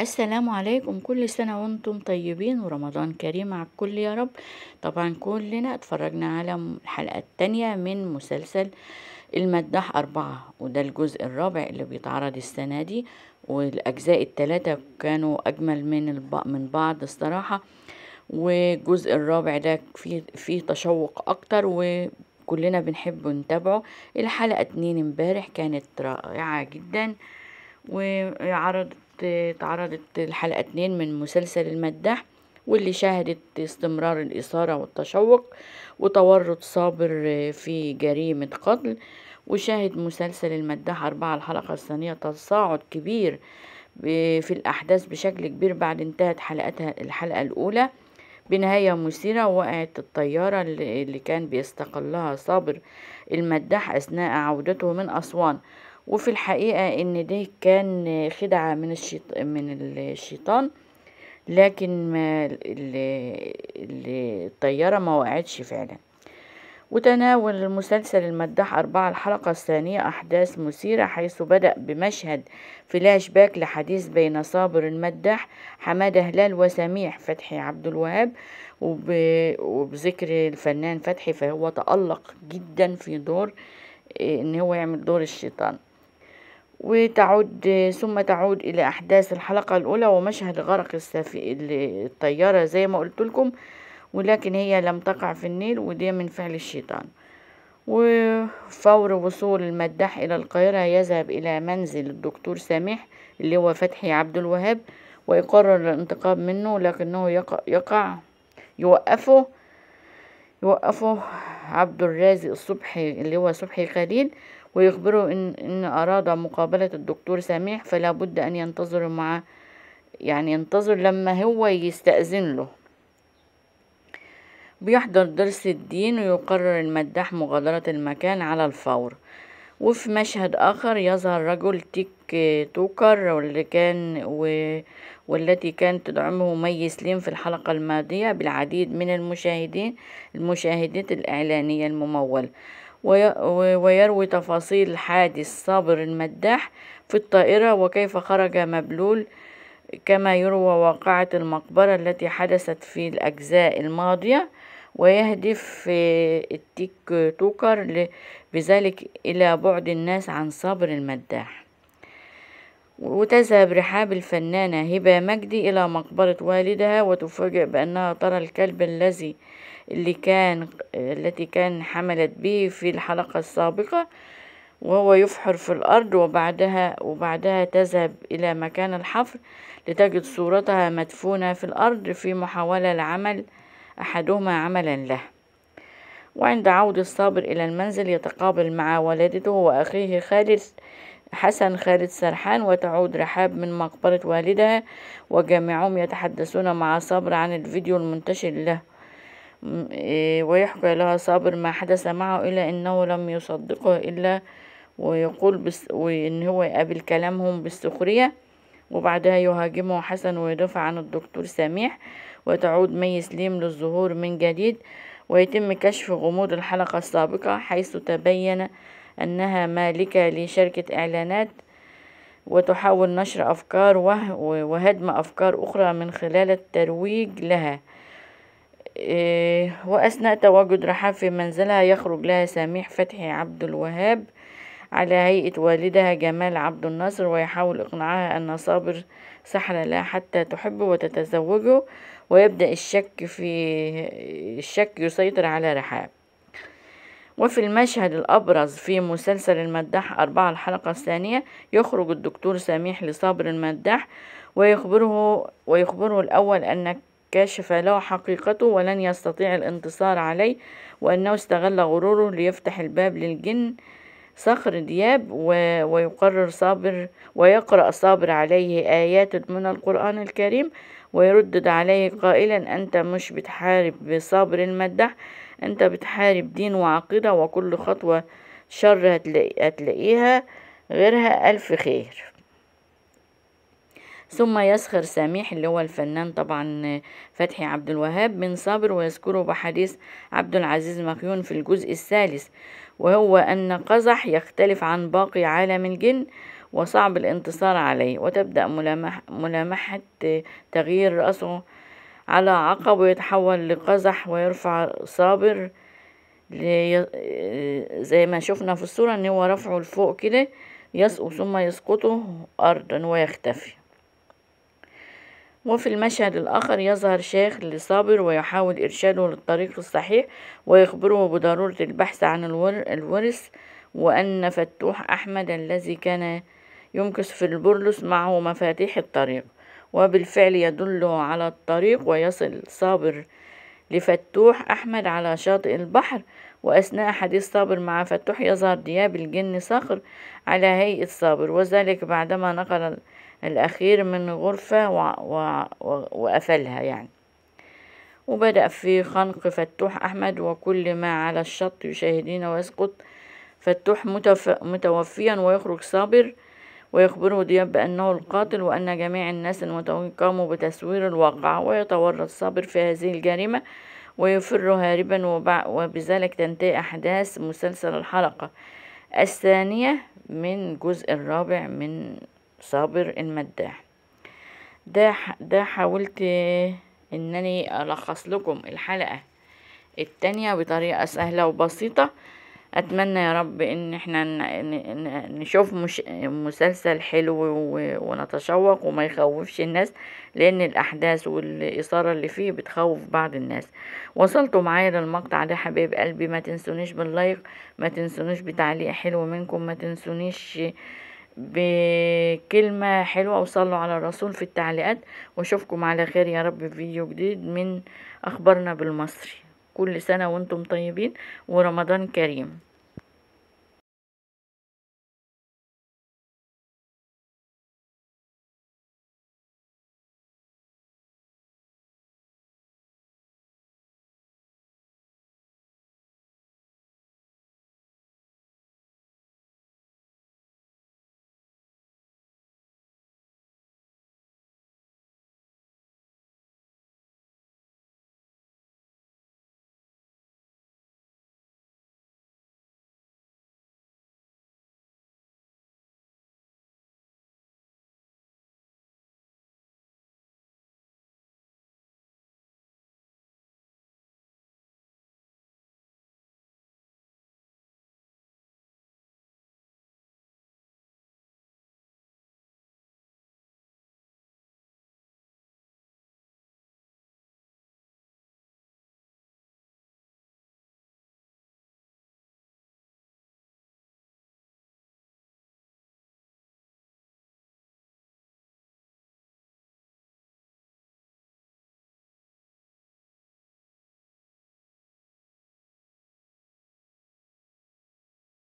السلام عليكم كل سنة وانتم طيبين ورمضان كريم على الكل يا رب طبعا كلنا اتفرجنا على الحلقة التانية من مسلسل المداح أربعة وده الجزء الرابع اللي بيتعرض السنة دي والأجزاء التلاتة كانوا أجمل من من بعض الصراحة والجزء الرابع ده فيه, فيه تشوق أكتر وكلنا بنحب نتابعه الحلقة اتنين امبارح كانت رائعة جدا وعرضت اتعرضت الحلقة اتنين من مسلسل المداح واللي شهدت استمرار الإثارة والتشوق وتورط صابر في جريمة قتل وشاهد مسلسل المداح أربعة الحلقة الثانية تصاعد كبير في الأحداث بشكل كبير بعد انتهت حلقتها الحلقة الأولى بنهاية مثيرة وقعت الطيارة اللي كان بيستقلها صابر المداح أثناء عودته من أسوان وفي الحقيقة ان ده كان خدعة من الشيط من الشيطان لكن ما الطيارة ما وقعتش فعلا وتناول المسلسل المداح أربعة الحلقة الثانية أحداث مثيرة حيث بدأ بمشهد فلاش باك لحديث بين صابر المداح حمادة هلال وسميح فتحي عبد الوهاب وبذكر الفنان فتحي فهو تألق جدا في دور إن هو يعمل دور الشيطان وتعود ثم تعود إلى أحداث الحلقة الأولى ومشهد غرق الطيارة زي ما قلت لكم ولكن هي لم تقع في النيل ودي من فعل الشيطان وفور وصول المداح إلى القاهرة يذهب إلى منزل الدكتور سامح اللي هو فتحي عبد الوهاب ويقرر الانتقام منه لكنه يقع, يقع يوقفه يوقفه عبد الرازق الصبحي اللي هو صبحي خليل ويخبره إن, إن أراد مقابلة الدكتور سميح فلا بد أن ينتظر مع يعني ينتظر لما هو يستأذن له بيحضر درس الدين ويقرر المداح مغادرة المكان على الفور وفي مشهد آخر يظهر رجل تيك توكر واللي كان و... والتي كانت تدعمه مي سليم في الحلقة الماضية بالعديد من المشاهدين المشاهدات الإعلانية الممولة ويروي تفاصيل حادث صابر المداح في الطائرة وكيف خرج مبلول كما يروى واقعة المقبرة التي حدثت في الأجزاء الماضية ويهدف التيك توكر بذلك إلى بعد الناس عن صابر المداح وتذهب رحاب الفنانة هبة مجدي إلى مقبرة والدها وتفاجئ بأنها ترى الكلب الذي اللي كان التي كان حملت به في الحلقة السابقة وهو يفحر في الأرض وبعدها وبعدها تذهب إلى مكان الحفر لتجد صورتها مدفونة في الأرض في محاولة لعمل أحدهما عملا له وعند عودة الصابر إلى المنزل يتقابل مع والدته وأخيه خالد حسن خالد سرحان وتعود رحاب من مقبرة والدها وجميعهم يتحدثون مع صابر عن الفيديو المنتشر له إيه، ويحكي لها صابر ما حدث معه إلا أنه لم يصدقه إلا ويقول بس وإن هو يقابل كلامهم بالسخرية وبعدها يهاجمه حسن ويدافع عن الدكتور سميح وتعود مي سليم للظهور من جديد ويتم كشف غموض الحلقة السابقة حيث تبين أنها مالكة لشركة إعلانات وتحاول نشر أفكار وهدم أفكار أخرى من خلال الترويج لها إيه، وأثناء تواجد رحاب في منزلها يخرج لها سميح فتحي عبد الوهاب على هيئة والدها جمال عبد الناصر ويحاول إقناعها أن صابر سحر لا حتى تحبه وتتزوجه ويبدأ الشك في الشك يسيطر على رحاب وفي المشهد الأبرز في مسلسل المداح أربعة الحلقة الثانية يخرج الدكتور سميح لصابر المداح ويخبره, ويخبره الأول أن كاشف له حقيقته ولن يستطيع الانتصار عليه وأنه استغل غروره ليفتح الباب للجن صخر دياب ويقرر صابر ويقرأ صابر عليه آيات من القرآن الكريم ويردد عليه قائلا أنت مش بتحارب بصبر المدح أنت بتحارب دين وعقيدة وكل خطوة شر هتلاقي هتلاقيها غيرها ألف خير ثم يسخر سميح اللي هو الفنان طبعا فتحي عبد الوهاب من صابر ويذكره بحديث عبد العزيز مخيون في الجزء الثالث وهو أن قزح يختلف عن باقي عالم الجن وصعب الانتصار عليه وتبدأ ملامح ملامحة تغيير رأسه على عقب ويتحول لقزح ويرفع صابر زي ما شفنا في الصورة ان هو رفعه لفوق كده يسقط ثم يسقطه أرضا ويختفي وفي المشهد الآخر يظهر شيخ لصابر ويحاول إرشاده للطريق الصحيح ويخبره بضرورة البحث عن الورث وأن فتوح أحمد الذي كان يمكث في البرلس معه مفاتيح الطريق وبالفعل يدل على الطريق ويصل صابر لفتوح أحمد على شاطئ البحر وأثناء حديث صابر مع فتوح يظهر دياب الجن صخر على هيئة صابر وذلك بعدما نقل الأخير من غرفة وقفلها يعني وبدأ في خنق فتوح أحمد وكل ما على الشط يشاهدين ويسقط فتوح متوفيا ويخرج صابر ويخبره دياب بأنه القاتل وأن جميع الناس المتوهين قاموا بتسوير الواقع ويتورط صابر في هذه الجريمة ويفر هاربا وبذلك تنتهي أحداث مسلسل الحلقة الثانية من الجزء الرابع من صابر المداح ده ده حاولت انني الخص لكم الحلقة التانية بطريقة سهلة وبسيطة اتمنى يا رب ان احنا نشوف مش مسلسل حلو ونتشوق وما يخوفش الناس لان الاحداث والاثاره اللي فيه بتخوف بعض الناس وصلتوا معايا للمقطع ده حبايب قلبي ما تنسونيش باللايك ما تنسونيش بتعليق حلو منكم ما تنسونيش بكلمة حلوة وصلوا على الرسول في التعليقات واشوفكم على خير يا رب في فيديو جديد من اخبارنا بالمصري كل سنة وانتم طيبين ورمضان كريم